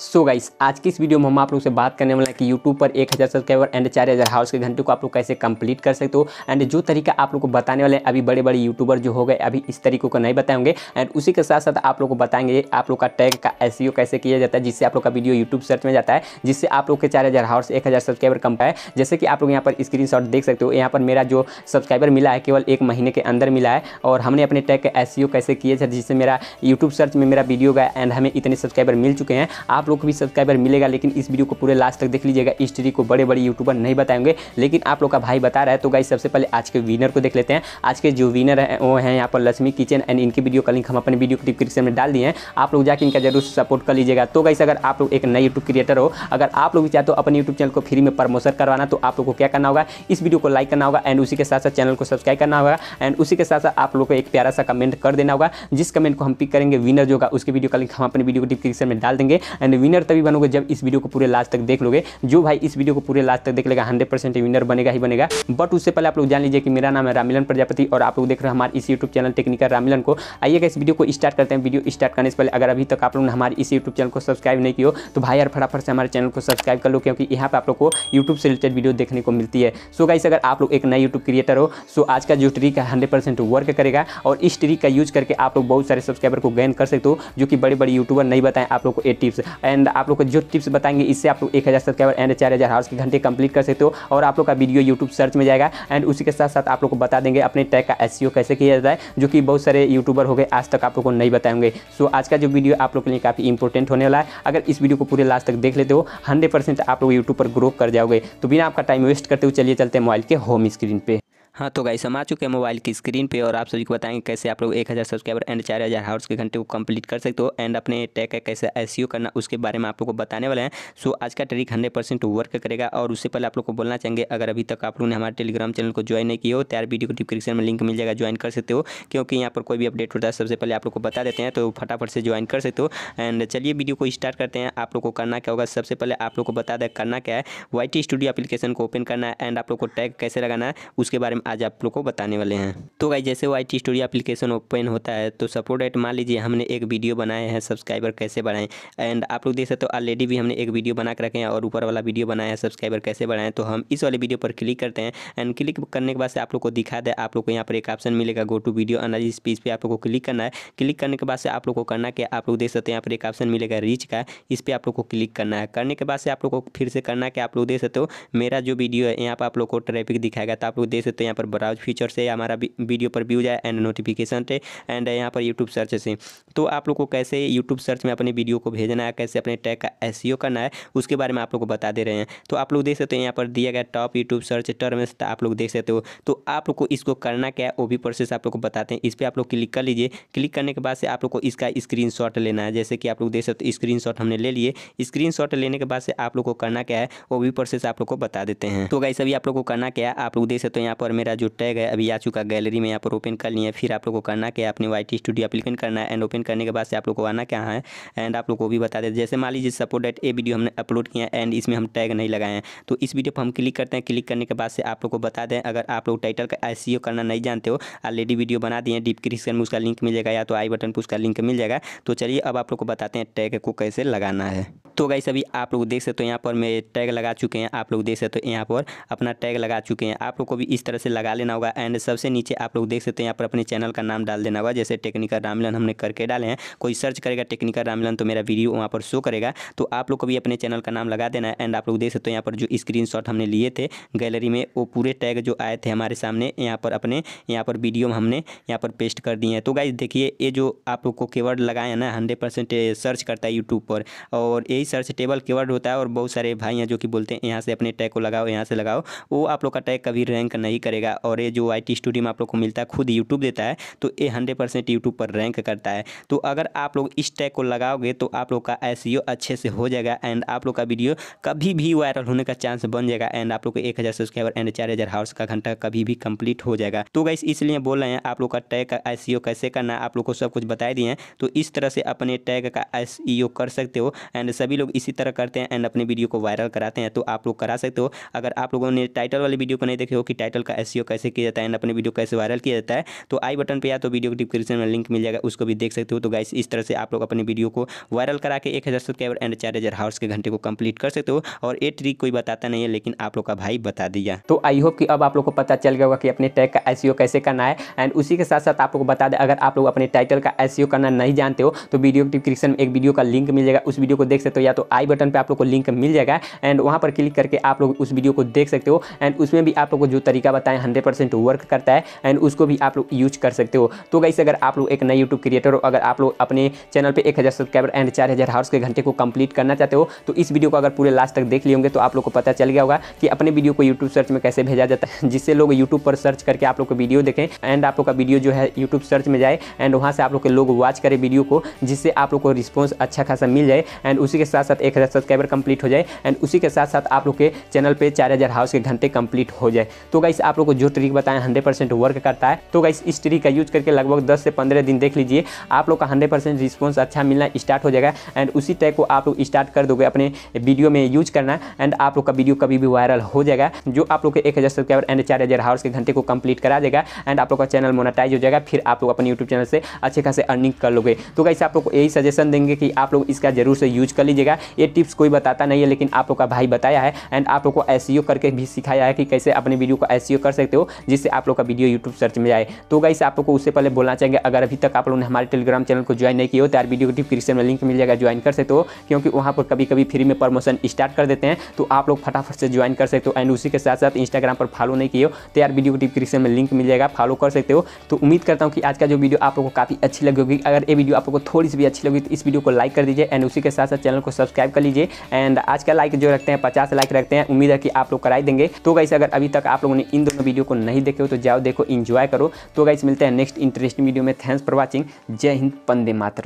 सो so guys आज की इस वीडियो में हम आप लोग से बात करने वाले हैं कि यूट्यूब पर एक हज़ार सब्सक्राइबर एंड चार हज़ार हाउस के घंटे को आप लोग कैसे कंप्लीट कर सकते हो एंड जो तरीका आप लोग को बताने वाले हैं अभी बड़े बड़े यूट्यूबर जो हो गए अभी इस तरीकों को नहीं बताएंगे एंड उसी के साथ साथ आप लोग को बताएंगे आप लोग का टैग का एस e कैसे किया जाता है जिससे आप लोग का वीडियो यूट्यूब सर्च में जाता है जिससे आप लोग के चार हज़ार हाउस एक हज़ार सब्सक्राइबर कम पाए जैसे कि आप लोग यहाँ पर स्क्रीन देख सकते हो यहाँ पर मेरा जो सब्सक्राइबर मिला है केवल एक महीने के अंदर मिला है और हमने अपने टैग का एस e कैसे किया थे जिससे मेरा यूट्यूब सर्च में मेरा वीडियो गया एंड हमें इतने सब्सक्राइबर मिल चुके हैं आप लोग को भी सब्सक्राइबर मिलेगा लेकिन इस वीडियो को पूरे लास्ट तक देख लीजिएगा इस हिस्ट्री को बड़े बड़े यूट्यूबर नहीं बताएंगे लेकिन आप लोग का भाई बता रहा है तो गाई सबसे पहले आज के विनर को देख लेते हैं आज के जो विनर हैं वो हैं यहाँ पर लक्ष्मी किचन एंड इनकी वीडियो का लिंक हम अपने वीडियो डिस्क्रिप्शन में डाल दिए हैं आप लोग जाकर इनका जरूर सपोर्ट कर लीजिएगा तो गाइस अगर आप लोग एक नए यूट्यूब क्रिएटर हो अगर आप लोग भी चाहते हो अपने यूट्यूब चैनल को फ्री में प्रमोशन करवाना तो आप लोग को क्या करना होगा इस वीडियो को लाइक करना होगा एंड उसी के साथ साथ चैनल को सब्सक्राइब करना होगा एंड उसी के साथ साथ आप लोग को एक प्यारा सा कमेंट कर देना होगा जिस कमेंट को हम पिक करेंगे विनर जो होगा उसके वीडियो का लिंक हम अपने वीडियो को डिस्क्रिप्शन में डाल देंगे एंड विनर तभी बनोगे जब इस वीडियो को पूरे लास्ट तक देख लोगे जो भाई इस वीडियो को पूरे लास्ट तक देख लेगा हंड्रेड परसेंट विनर बनेगा ही बनेगा बट उससे पहले आप लोग जान लीजिए कि मेरा नाम है रामिलन प्रजापति और आप लोग देख रहे हैं हमारे इस यूट्यूब चैनल टेक्निकल रामिलन को आइएगा इस वीडियो को स्टार्ट करते हैं वीडियो स्टार्ट करने से पहले अगर अभी तक आप लोग हमारे इस यूट्यूब चैनल को सब्सक्राइब नहीं किया तो भाई यार फटाफट से हमारे चैनल को सब्सक्राइब कर लो क्योंकि यहाँ पर आप लोग को यूट्यूब से रिलेटेड वीडियो देखने को मिलती है सो गाइस अगर आप लोग एक नए यूट्यूब क्रिएटर हो सो आज का जो ट्रिक है हंड्रेड वर्क करेगा और इस ट्रिक का यूज करके आप लोग बहुत सारे सब्सक्राइबर को गेन कर सकते हो जो कि बड़े बड़े यूट्यूबर नहीं बताएं आप लोग को ये टिप्स एंड आप लोग को जो टिप्स बताएंगे इससे आप लोग एक हज़ार सब्सक्राइबर एंड चार हज़ार हार्स के घंटे कंप्लीट कर सकते हो और आप लोग का वीडियो यूट्यूब सर्च में जाएगा एंड उसी के साथ साथ आप लोग को बता देंगे अपने टैग का एस e कैसे किया जाता है जो कि बहुत सारे यूट्यूबर हो गए आज तक आप लोग को नहीं बताएंगे सो आज का जो वीडियो आप लोग के लिए काफ़ी इंपॉर्टेंट होने वाला है अगर इस वीडियो को पूरे लास्ट तक देख लेते हो हंड्रेड आप लोग यूट्यूब पर ग्रो कर जाओगे तो बिना आपका टाइम वेस्ट करते हुए चलिए चलते मोबाइल के होम स्क्रीन पर हाँ तो गाइस हम आ चुके हैं मोबाइल की स्क्रीन पे और आप सभी को बताएंगे कैसे आप लोग एक हज़ार सब्सक्राइबर एंड चार हज़ार हावर्स के घंटे को कंप्लीट कर सकते हो एंड अपने टैग का कैसे एस e करना उसके बारे में आप लोग को बताने वाले हैं सो आज का ट्रिक हंड्रेड परसेंट वर्क करेगा और उससे पहले आप लोग को बोलना चाहेंगे अगर अभी तक आप लोगों ने हमारे टेलीग्राम चैनल को ज्वाइन नहीं किया हो तैयार तो वीडियो को डिस्क्रिप्शन में लिंक मिल जाएगा ज्वाइन कर सकते हो क्योंकि यहाँ पर कोई भी अपडेट होता है सबसे पहले आप लोग को बता देते हैं तो फटाफट से ज्वाइन कर सकते हो एंड चलिए वीडियो को स्टार्ट करते हैं आप लोग को करना क्या होगा सबसे पहले आप लोग को बता दें करना क्या है वाई स्टूडियो एप्लीकेशन को ओपन करना है एंड आप लोग को टैग कैसे लगाना है उसके बारे में आज आप लोग को बताने वाले हैं तो गाई जैसे वो I T story application open होता है तो सपोर्ट एट मान लीजिए हमने एक वीडियो बनाए हैं सब्सक्राइबर कैसे बढ़ाएं एंड आप लोग देख सकते हो ऑलरेडी भी हमने एक वीडियो बना के रखे हैं और ऊपर वाला वीडियो बनाया है सब्सक्राइबर कैसे बढ़ाएं तो हम इस वाले वीडियो पर क्लिक करते हैं एंड क्लिक करने के बाद से आप लोग को दिखा दे आप लोग को यहाँ पर एक ऑप्शन मिलेगा गो टू वीडियो एंड इस पेज पर आप लोग को क्लिक करना है क्लिक करने के बाद से आप लोग को करना क्या आप लोग देख सकते हैं यहाँ पर एक ऑप्शन मिलेगा रीच का इस पर आप लोग को क्लिक करना है करने के बाद से आप लोग को फिर से करना क्या आप लोग देख सकते हो मेरा जो वीडियो है यहाँ पर आप लोग को ट्रैफिक दिखाएगा तो आप लोग देख सकते हो यहाँ पर ब्राउज फीचर से हमारा वीडियो पर व्यूज है एंड नोटिफिकेशन से एंड यहाँ पर यूट्यूब सर्च से तो आप लोग को कैसे यूट्यूब सर्च में अपने वीडियो को भेजना है कैसे अपने टैग का एस e करना है उसके बारे में आप लोग को बता दे रहे हैं तो आप लोग देख सकते हैं यहाँ पर दिया गया टॉप यूट्यूब सर्च टर्म आप लोग देख सकते हो तो आप लोग को इसको करना क्या है वो भी प्रोसेस आप लोग को बताते हैं इस पर आप लोग क्लिक कर लीजिए क्लिक करने के बाद से आप लोग को इसका स्क्रीन लेना है जैसे कि आप लोग देख सकते हो स्क्रीन हमने ले लिए स्क्रीन लेने के बाद से आप लोग को करना क्या है वो भी प्रोसेस आप लोग को बता देते हैं तो गाइस अभी आप लोग को करना क्या है आप लोग देख सकते हो यहाँ पर मेरे मेरा जो टैग है अभी आ चुका गैलरी में यहाँ पर ओपन कर लिया है फिर आप लोग को करना क्या अपने वाई टी स्टूडियो अपलिकन करना है एंड ओपन करने के बाद से आप लोग को आना क्या है एंड आप लोग को भी बता दे जैसे मान लीजिए सपोर्ट डेट ए वीडियो हमने अपलोड किया एंड इसमें हम टैग नहीं लगाए हैं तो इस वीडियो पर हम क्लिक करते हैं क्लिक करने के बाद से आप लोग को बता दें अगर आप लोग टाइटल का एस e करना नहीं जानते हो ऑलरेडी वीडियो बना दिए डिस्क्रिप्शन में उसका लिंक मिल जाएगा या तो आई बटन पर उसका लिंक मिल जाएगा तो चलिए अब आप लोग को बताते हैं टैग को कैसे लगाना है तो गाइस अभी आप लोग देख सकते हो यहाँ पर मैं टैग लगा चुके हैं आप लोग देख सकते हो यहाँ पर अपना टैग लगा चुके हैं आप लोग को भी इस तरह से लगा लेना होगा एंड सबसे नीचे आप लोग देख सकते हो यहाँ पर अपने चैनल का नाम डाल देना होगा जैसे टेक्निकल रामलन हमने करके डाले हैं कोई सर्च करेगा टेक्निकल रामलन तो मेरा वीडियो वहाँ पर शो करेगा तो आप लोग को भी अपने चैनल का नाम लगा देना है एंड आप लोग देख सकते हो यहाँ पर जो स्क्रीन हमने लिए थे गैलरी में वो पूरे टैग जो आए थे हमारे सामने यहाँ पर अपने यहाँ पर वीडियो हमने यहाँ पर पेस्ट कर दिए हैं तो गाइज देखिए ये जो आप लोग को केवर्ड लगाए हैं ना हंड्रेड सर्च करता है यूट्यूब पर और यही टेबल कीवर्ड होता है और बहुत सारे भाई हैं जो कि बोलते हैं यहाँ से अपने टैग को लगाओ यहाँ से लगाओ वो आप लोग का टैग कभी रैंक नहीं करेगा और ये जो आई टी स्टूडियो में आप लोग को मिलता है खुद यूट्यूब देता है तो ये हंड्रेड परसेंट यूट्यूब पर रैंक करता है तो अगर आप लोग इस टैग को लगाओगे तो आप लोग का एस e अच्छे से हो जाएगा एंड आप लोग का वीडियो कभी भी वायरल होने का चांस बन जाएगा एंड आप लोग को एक हज़ार सब्सक्राइबर एंड चार हज़ार हाउस का घंटा कभी भी कंप्लीट हो जाएगा तो गैस इसलिए बोल रहे हैं आप लोग का टैग का एस e कैसे करना आप लोग को सब कुछ बताए दिए हैं तो इस तरह से अपने टैग का एस e कर सकते हो एंड सभी सभी लोग इसी तरह करते हैं एंड अपने वीडियो को वायरल कराते हैं तो आप लोग करा सकते हो अगर आप लोगों ने टाइटल वाले वीडियो को नहीं देखे हो कि टाइटल का एस e कैसे किया जाता है एंड अपने वीडियो कैसे वायरल किया जाता है तो आई बटन पर या तो वीडियो के डिस्क्रिप्शन में लिंक मिल जाएगा उसको भी देख सकते हो तो गाइस इस तरह से आप लोग अपने वीडियो को वायरल करा के एक हज़ार सब्सक्राइबर एंड चार हज़ार हावर्स के घंटे को कंप्लीट कर सकते हो और ये ट्रिक कोई बताता नहीं है लेकिन आप लोग का भाई बता दिया तो आई होप कि अब आप लोग को पता चल गया होगा कि अपने टैग का एस e कैसे करना है एंड उसी के साथ साथ आप लोग बता दें अगर आप लोग अपने टाइटल का एस e करना नहीं जानते हो तो वीडियो डिस्क्रिप्शन में एक वीडियो का लिंक मिल जाएगा उस वीडियो को देख सकते हो या तो आई बटन पर आप लोग को लिंक मिल जाएगा एंड वहाँ पर क्लिक करके आप लोग उस वीडियो को देख सकते हो एंड उसमें भी आप लोग को जो तरीका बताएं हंड्रेड वर्क करता है एंड उसको भी आप लोग यूज कर सकते हो तो गाइस अगर आप लोग एक नए यूट्यूब क्रिएटर हो अगर आप लोग अपने चैनल पर एक सब्सक्राइबर एंड चार हज़ार के घंटे को कंप्लीट करना चाहते हो तो इस वीडियो को अगर पूरे लास्ट तक देख लिए तो आप लोग को पता चल गया होगा कि अपने वीडियो को यूट्यूब सर्च में कैसे भेजा जाता है जिससे लोग यूट्यूब पर सर्च करके आप लोग को वीडियो देखें एंड आप लोग का वीडियो जो है यूट्यूब सर्च में जाए एंड वहां से आप लोग के लोग वॉच करें वीडियो को जिससे आप लोग को रिस्पॉन्स अच्छा खासा मिल जाए एंड उसी के साथ साथ एक हज़ार सब्सक्राइबर कंप्लीट हो जाए एंड उसी के साथ साथ आप लोग के चैनल पे चार हज़ार हाउस के घंटे कंप्लीट हो जाए तो गाइस आप लोग को जो ट्रिक बताएं हंड्रेड परसेंट वर्क करता है तो गाइस इस ट्रिक का यूज करके लगभग दस से पंद्रह दिन देख लीजिए आप लोग का हंड्रेड परसेंट रिस्पॉन्स अच्छा मिलना स्टार्ट हो जाएगा एंड उसी टैग को आप लोग स्टार्ट कर दोगे अपने वीडियो में यूज करना एंड आप लोग का वीडियो कभी भी वायरल हो जाएगा जो आप लोग के एक हज़ार सब्सक्राइबर एंड चार हज़ार हाउस के घंटे को कंप्लीट करा देगा एंड आप लोग का चैनल मोनाटाइज हो जाएगा फिर आप लोग अपने यूट्यूब चैनल से अच्छे खासे अर्निंग कर लोगे तो गाइस आप लोग को यही सजेशन देंगे कि आप लोग इसका जरूर से यूज कर लीजिए लीजिएगा ये टिप्स कोई बताता नहीं है लेकिन आप लोग का भाई बताया है एंड आप लोग को एस e करके भी सिखाया है कि कैसे अपने वीडियो को एस e कर सकते हो जिससे आप लोग का वीडियो यूट्यूब सर्च में जाए तो गाइस आप लोग को उससे पहले बोलना चाहेंगे अगर अभी तक आप लोगों ने हमारे टेलीग्राम चैनल को ज्वाइन नहीं किया हो तो यार वीडियो को डिस्क्रिप्शन में लिंक मिल जाएगा ज्वाइन कर सकते हो क्योंकि वहाँ पर कभी कभी फ्री में प्रमोशन स्टार्ट कर देते हैं तो आप लोग फटाफट से ज्वाइन कर सकते हो एंड उसी के साथ साथ इंस्टाग्राम पर फॉलो नहीं किए हो तो यार वीडियो को डिस्क्रिप्शन में लिंक मिल जाएगा फॉलो कर सकते हो तो उम्मीद करता हूँ कि आज का जो वीडियो आप लोग को काफ़ी अच्छी लगी होगी अगर ये वीडियो आप लोग को थोड़ी सी भी अच्छी लगी तो इस वीडियो को लाइक कर दीजिए एंड उसी के साथ साथ चैनल को को सब्सक्राइब कर लीजिए एंड आज का लाइक जो रखते हैं पचास लाइक रखते हैं उम्मीद है कि आप लोग कराई देंगे तो गाइस अगर अभी तक आप लोगों ने इन दोनों वीडियो को नहीं देखे हो तो जाओ देखो इंजॉय करो तो गाइस मिलते हैं नेक्स्ट इंटरेस्टिंग वीडियो में थैंक्स फॉर वॉचिंग जय हिंद पंदे मात्र